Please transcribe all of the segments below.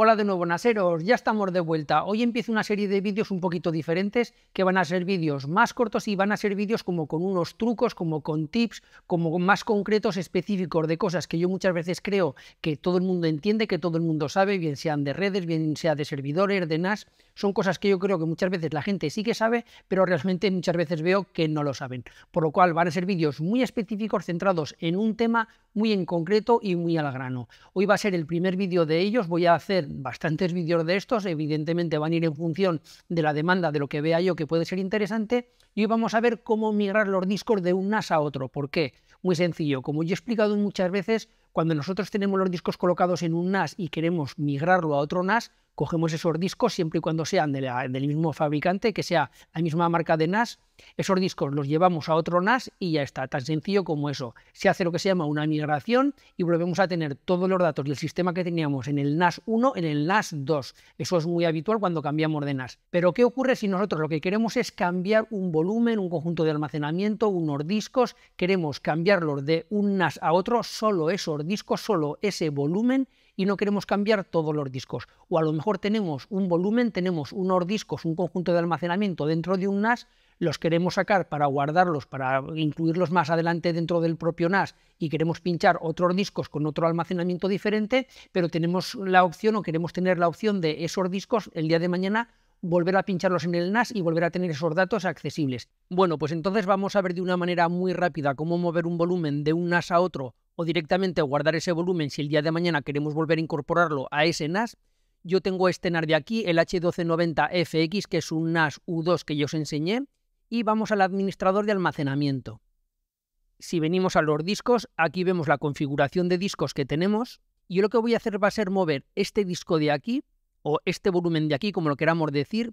Hola de nuevo Naseros, ya estamos de vuelta. Hoy empiezo una serie de vídeos un poquito diferentes que van a ser vídeos más cortos y van a ser vídeos como con unos trucos, como con tips, como más concretos, específicos de cosas que yo muchas veces creo que todo el mundo entiende, que todo el mundo sabe, bien sean de redes, bien sea de servidores, de NAS. Son cosas que yo creo que muchas veces la gente sí que sabe, pero realmente muchas veces veo que no lo saben. Por lo cual van a ser vídeos muy específicos centrados en un tema muy en concreto y muy al grano. Hoy va a ser el primer vídeo de ellos, voy a hacer bastantes vídeos de estos, evidentemente van a ir en función de la demanda, de lo que vea yo que puede ser interesante, y hoy vamos a ver cómo migrar los discos de un NAS a otro. ¿Por qué? Muy sencillo, como yo he explicado muchas veces, cuando nosotros tenemos los discos colocados en un NAS y queremos migrarlo a otro NAS, cogemos esos discos siempre y cuando sean del mismo fabricante, que sea la misma marca de NAS, esos discos los llevamos a otro NAS y ya está, tan sencillo como eso. Se hace lo que se llama una migración y volvemos a tener todos los datos del sistema que teníamos en el NAS 1 en el NAS 2. Eso es muy habitual cuando cambiamos de NAS. Pero ¿qué ocurre si nosotros lo que queremos es cambiar un volumen, un conjunto de almacenamiento, unos discos, queremos cambiarlos de un NAS a otro, solo esos disco solo ese volumen y no queremos cambiar todos los discos. O a lo mejor tenemos un volumen, tenemos unos discos, un conjunto de almacenamiento dentro de un NAS, los queremos sacar para guardarlos, para incluirlos más adelante dentro del propio NAS y queremos pinchar otros discos con otro almacenamiento diferente, pero tenemos la opción o queremos tener la opción de esos discos el día de mañana volver a pincharlos en el NAS y volver a tener esos datos accesibles. Bueno, pues entonces vamos a ver de una manera muy rápida cómo mover un volumen de un NAS a otro o directamente guardar ese volumen si el día de mañana queremos volver a incorporarlo a ese NAS. Yo tengo este NAS de aquí, el H1290FX, que es un NAS U2 que yo os enseñé, y vamos al administrador de almacenamiento. Si venimos a los discos, aquí vemos la configuración de discos que tenemos. Yo lo que voy a hacer va a ser mover este disco de aquí, o este volumen de aquí, como lo queramos decir,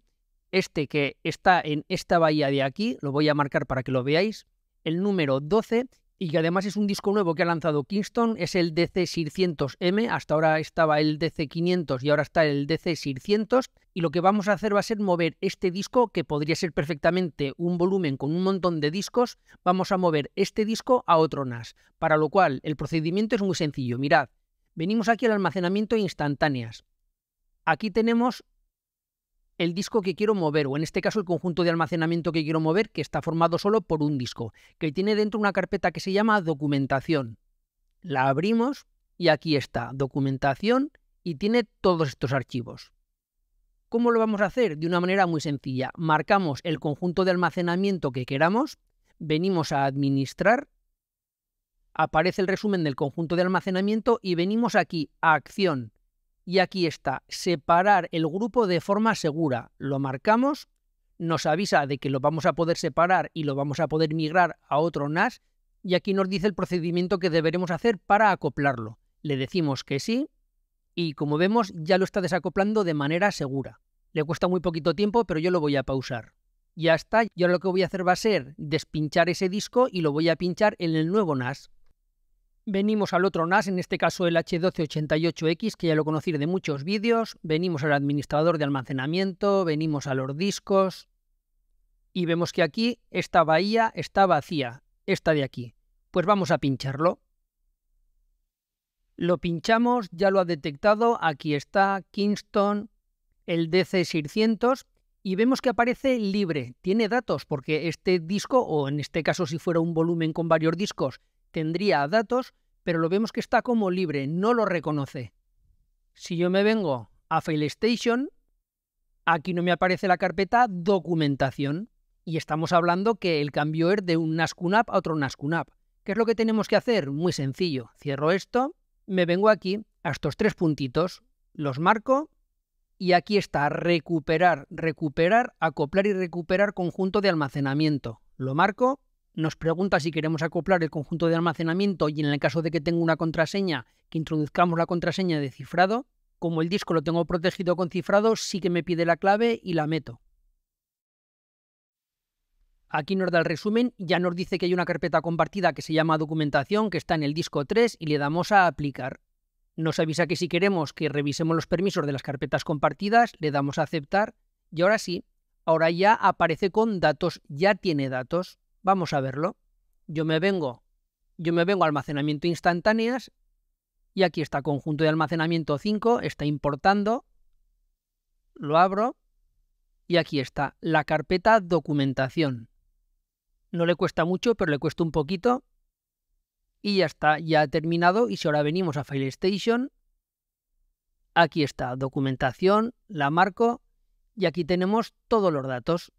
este que está en esta bahía de aquí, lo voy a marcar para que lo veáis, el número 12, y que además es un disco nuevo que ha lanzado Kingston, es el DC600M, hasta ahora estaba el DC500 y ahora está el DC600, y lo que vamos a hacer va a ser mover este disco, que podría ser perfectamente un volumen con un montón de discos, vamos a mover este disco a otro NAS, para lo cual el procedimiento es muy sencillo, mirad, venimos aquí al almacenamiento instantáneas, aquí tenemos el disco que quiero mover, o en este caso el conjunto de almacenamiento que quiero mover, que está formado solo por un disco, que tiene dentro una carpeta que se llama documentación. La abrimos y aquí está, documentación, y tiene todos estos archivos. ¿Cómo lo vamos a hacer? De una manera muy sencilla. Marcamos el conjunto de almacenamiento que queramos, venimos a administrar, aparece el resumen del conjunto de almacenamiento y venimos aquí a acción, y aquí está, separar el grupo de forma segura. Lo marcamos, nos avisa de que lo vamos a poder separar y lo vamos a poder migrar a otro NAS. Y aquí nos dice el procedimiento que deberemos hacer para acoplarlo. Le decimos que sí y como vemos ya lo está desacoplando de manera segura. Le cuesta muy poquito tiempo, pero yo lo voy a pausar. Ya está, yo lo que voy a hacer va a ser despinchar ese disco y lo voy a pinchar en el nuevo NAS. Venimos al otro NAS, en este caso el H1288X, que ya lo conocéis de muchos vídeos. Venimos al administrador de almacenamiento, venimos a los discos. Y vemos que aquí esta bahía está vacía, esta de aquí. Pues vamos a pincharlo. Lo pinchamos, ya lo ha detectado, aquí está Kingston, el DC600, y vemos que aparece libre, tiene datos, porque este disco, o en este caso si fuera un volumen con varios discos, tendría datos, pero lo vemos que está como libre, no lo reconoce. Si yo me vengo a Station, aquí no me aparece la carpeta documentación. Y estamos hablando que el cambio es de un NASCUNAP a otro NASCUNAP. ¿Qué es lo que tenemos que hacer? Muy sencillo. Cierro esto, me vengo aquí a estos tres puntitos, los marco y aquí está recuperar, recuperar, acoplar y recuperar conjunto de almacenamiento. Lo marco nos pregunta si queremos acoplar el conjunto de almacenamiento y en el caso de que tenga una contraseña, que introduzcamos la contraseña de cifrado. Como el disco lo tengo protegido con cifrado, sí que me pide la clave y la meto. Aquí nos da el resumen, ya nos dice que hay una carpeta compartida que se llama documentación, que está en el disco 3 y le damos a aplicar. Nos avisa que si queremos que revisemos los permisos de las carpetas compartidas, le damos a aceptar y ahora sí, ahora ya aparece con datos, ya tiene datos. Vamos a verlo. Yo me vengo, yo me vengo a almacenamiento instantáneas y aquí está conjunto de almacenamiento 5, está importando, lo abro y aquí está la carpeta documentación. No le cuesta mucho, pero le cuesta un poquito. Y ya está, ya ha terminado. Y si ahora venimos a File Station, aquí está documentación, la marco y aquí tenemos todos los datos.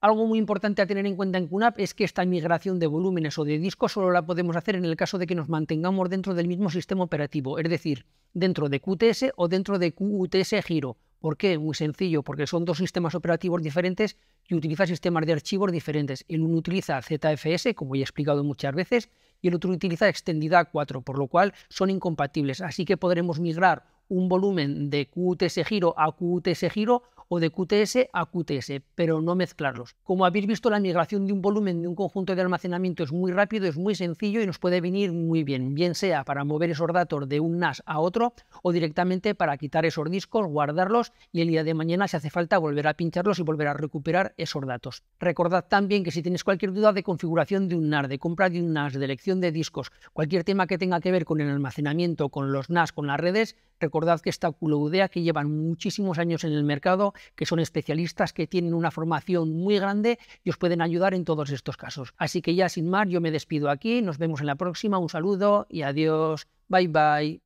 Algo muy importante a tener en cuenta en QNAP es que esta migración de volúmenes o de discos solo la podemos hacer en el caso de que nos mantengamos dentro del mismo sistema operativo, es decir, dentro de QTS o dentro de QTS Giro. ¿Por qué? Muy sencillo, porque son dos sistemas operativos diferentes y utilizan sistemas de archivos diferentes. El uno utiliza ZFS, como ya he explicado muchas veces, y el otro utiliza extendida 4, por lo cual son incompatibles. Así que podremos migrar un volumen de QTS Giro a QTS Giro o de QTS a QTS, pero no mezclarlos. Como habéis visto, la migración de un volumen de un conjunto de almacenamiento es muy rápido, es muy sencillo y nos puede venir muy bien, bien sea para mover esos datos de un NAS a otro o directamente para quitar esos discos, guardarlos y el día de mañana, si hace falta, volver a pincharlos y volver a recuperar esos datos. Recordad también que si tenéis cualquier duda de configuración de un NAS, de compra de un NAS, de elección de discos, cualquier tema que tenga que ver con el almacenamiento, con los NAS, con las redes, recordad que esta UDEA que llevan muchísimos años en el mercado que son especialistas que tienen una formación muy grande y os pueden ayudar en todos estos casos. Así que ya sin más, yo me despido aquí, nos vemos en la próxima, un saludo y adiós, bye bye.